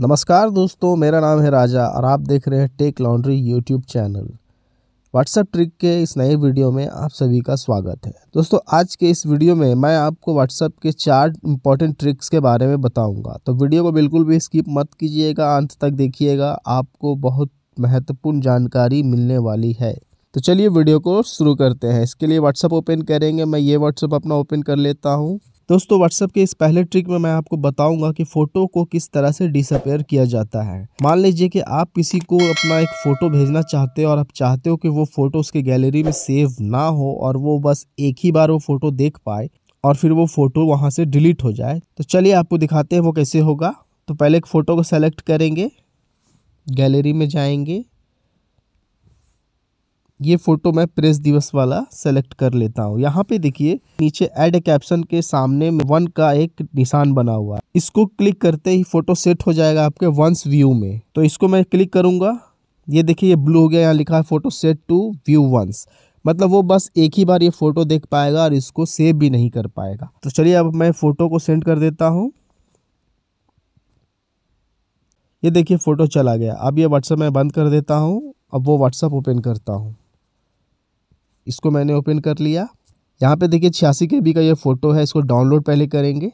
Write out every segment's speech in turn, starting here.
नमस्कार दोस्तों मेरा नाम है राजा और आप देख रहे हैं tech laundry YouTube channel WhatsApp trick के इस नए वीडियो में आप सभी का स्वागत है दोस्तों आज के इस वीडियो में मैं आपको व्हाट्सएप के चार इंपॉर्टेंट ट्रिक्स के बारे में बताऊंगा तो वीडियो को बिल्कुल भी स्किप मत कीजिएगा अंत तक देखिएगा आपको बहुत महत्वपूर्ण जानकारी मिलने वाली है तो चलिए वीडियो को शुरू करते हैं इसके लिए व्हाट्सअप ओपन करेंगे मैं ये व्हाट्सअप अपना ओपन कर लेता हूँ दोस्तों व्हाट्सएप के इस पहले ट्रिक में मैं आपको बताऊंगा कि फ़ोटो को किस तरह से डिसअपेयर किया जाता है मान लीजिए कि आप किसी को अपना एक फ़ोटो भेजना चाहते हो और आप चाहते हो कि वो फ़ोटो उसके गैलरी में सेव ना हो और वो बस एक ही बार वो फ़ोटो देख पाए और फिर वो फ़ोटो वहाँ से डिलीट हो जाए तो चलिए आपको दिखाते हैं वो कैसे होगा तो पहले एक फ़ोटो को सेलेक्ट करेंगे गैलरी में जाएंगे ये फोटो मैं प्रेस दिवस वाला सेलेक्ट कर लेता हूँ यहाँ पे देखिए नीचे एड कैप्शन के सामने वन का एक निशान बना हुआ है इसको क्लिक करते ही फोटो सेट हो जाएगा आपके वंस व्यू में तो इसको मैं क्लिक करूंगा ये देखिए ये ब्लू हो गया यहाँ लिखा है photo set to view once मतलब वो बस एक ही बार ये फ़ोटो देख पाएगा और इसको सेव भी नहीं कर पाएगा तो चलिए अब मैं फ़ोटो को सेंड कर देता हूँ ये देखिए फ़ोटो चला गया अब ये व्हाट्सएप मैं बंद कर देता हूँ अब वो व्हाट्सअप ओपन करता हूँ इसको मैंने ओपन कर लिया यहाँ पे देखिए छियासी के बी का ये फ़ोटो है इसको डाउनलोड पहले करेंगे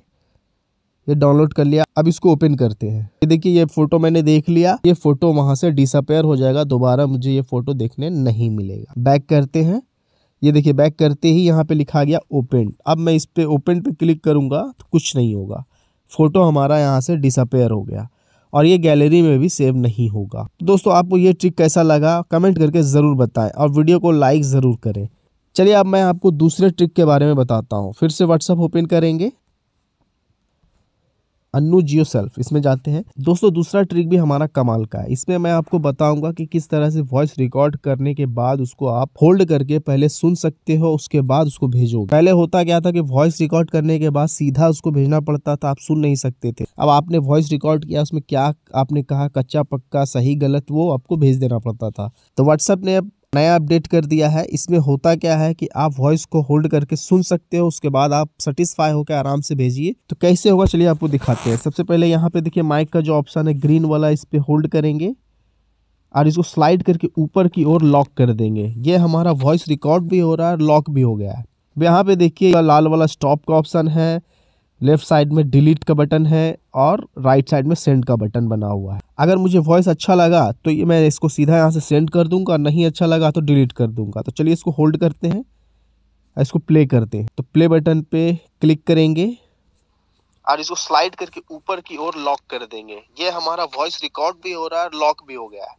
ये डाउनलोड कर लिया अब इसको ओपन करते हैं ये देखिए ये फ़ोटो मैंने देख लिया ये फ़ोटो वहाँ से डिसअपेयर हो जाएगा दोबारा मुझे ये फ़ोटो देखने नहीं मिलेगा बैक करते हैं ये देखिए बैक करते ही यहाँ पे लिखा गया ओपन अब मैं इस पर ओपन पे क्लिक करूँगा तो कुछ नहीं होगा फ़ोटो हमारा यहाँ से डिसअपेयर हो गया और ये गैलरी में भी सेव नहीं होगा दोस्तों आपको ये ट्रिक कैसा लगा कमेंट करके ज़रूर बताएं और वीडियो को लाइक ज़रूर करें चलिए अब मैं आपको दूसरे ट्रिक के बारे में बताता हूँ फिर से व्हाट्सअप ओपन करेंगे अन्नू जियो सेल्फ इसमें जाते हैं दोस्तों दूसरा ट्रिक भी हमारा कमाल का है इसमें मैं आपको बताऊंगा कि किस तरह से वॉइस रिकॉर्ड करने के बाद उसको आप होल्ड करके पहले सुन सकते हो उसके बाद उसको भेजो पहले होता क्या था कि वॉइस रिकॉर्ड करने के बाद सीधा उसको भेजना पड़ता था आप सुन नहीं सकते थे अब आपने वॉइस रिकॉर्ड किया उसमें क्या आपने कहा कच्चा पक्का सही गलत वो आपको भेज देना पड़ता था तो व्हाट्सएप ने नया अपडेट कर दिया है इसमें होता क्या है कि आप वॉइस को होल्ड करके सुन सकते हो उसके बाद आप सेटिस्फाई होकर आराम से भेजिए तो कैसे होगा चलिए आपको दिखाते हैं सबसे पहले यहाँ पे देखिए माइक का जो ऑप्शन है ग्रीन वाला इस पर होल्ड करेंगे और इसको स्लाइड करके ऊपर की ओर लॉक कर देंगे ये हमारा वॉइस रिकॉर्ड भी हो रहा है लॉक भी हो गया है यहाँ पे देखिए लाल वाला स्टॉप का ऑप्शन है लेफ्ट साइड में डिलीट का बटन है और राइट साइड में सेंड का बटन बना हुआ है अगर मुझे वॉइस अच्छा लगा तो ये मैं इसको सीधा यहाँ से सेंड कर दूंगा नहीं अच्छा लगा तो डिलीट कर दूंगा तो चलिए इसको होल्ड करते हैं इसको प्ले करते हैं तो प्ले बटन पे क्लिक करेंगे और इसको स्लाइड करके ऊपर की ओर लॉक कर देंगे ये हमारा वॉइस रिकॉर्ड भी हो रहा है लॉक भी हो गया है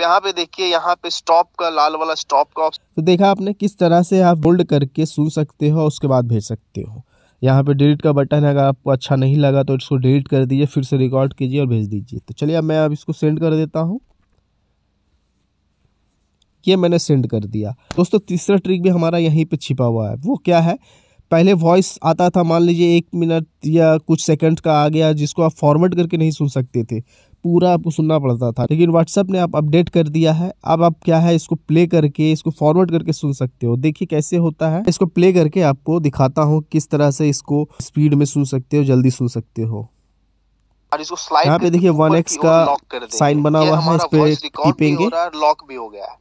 यहाँ पे देखिए यहाँ पे स्टॉप का लाल वाला स्टॉप का तो देखा आपने किस तरह से आप होल्ड करके सुन सकते हो उसके बाद भेज सकते हो यहाँ पे डिलीट का बटन है अगर आपको अच्छा नहीं लगा तो इसको डिलीट कर दीजिए फिर से रिकॉर्ड कीजिए और भेज दीजिए तो चलिए अब मैं अब इसको सेंड कर देता हूँ ये मैंने सेंड कर दिया दोस्तों तीसरा ट्रिक भी हमारा यहीं पे छिपा हुआ है वो क्या है पहले वॉइस आता था मान लीजिए एक मिनट या कुछ सेकंड का आ गया जिसको आप फॉर्मेट करके नहीं सुन सकते थे पूरा आपको सुनना पड़ता था लेकिन व्हाट्सअप ने आप अपडेट कर दिया है अब आप क्या है इसको प्ले करके इसको फॉरवर्ड करके सुन सकते हो देखिए कैसे होता है इसको प्ले करके आपको दिखाता हूँ किस तरह से इसको स्पीड में सुन सकते हो जल्दी सुन सकते हो और इसको स्लाइड यहाँ पे देखिए वन एक्स का साइन बना हुआ है इस पे टिपेंगे लॉक भी हो गया है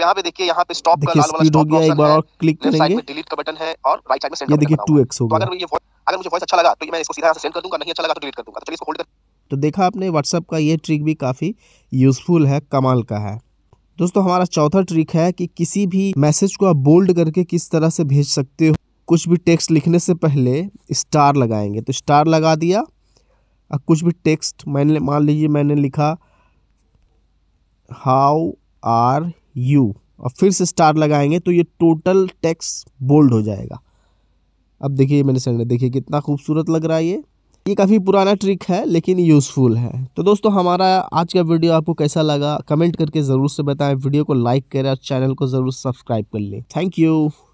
यहाँ पे देखिए यहाँ पे स्टॉप का लाल वाला स्टॉप हो गया एक बार और क्लिक करेंगे डिलीट का बटन है और राइट साइड में सेंड ये देखिए 2x हो तो गया अगर मुझे वॉइस अच्छा लगा तो मैं इसको सीधा यहां से सेंड कर दूंगा नहीं अच्छा लगा तो डिलीट कर दूंगा तो चलिए इसको होल्ड कर तो देखा आपने व्हाट्सअप का ये ट्रिक भी काफ़ी यूज़फुल है कमाल का है दोस्तों हमारा चौथा ट्रिक है कि किसी भी मैसेज को आप बोल्ड करके किस तरह से भेज सकते हो कुछ भी टेक्स्ट लिखने से पहले स्टार लगाएंगे तो स्टार लगा दिया और कुछ भी टेक्स्ट मैंने मान लीजिए मैंने लिखा हाउ आर यू और फिर से स्टार लगाएंगे तो ये टोटल टेक्स्ट बोल्ड हो जाएगा अब देखिए मैंने सर देखिए कितना खूबसूरत लग रहा है ये ये काफ़ी पुराना ट्रिक है लेकिन यूज़फुल है तो दोस्तों हमारा आज का वीडियो आपको कैसा लगा कमेंट करके ज़रूर से बताएं वीडियो को लाइक करें और चैनल को ज़रूर सब्सक्राइब कर लें थैंक यू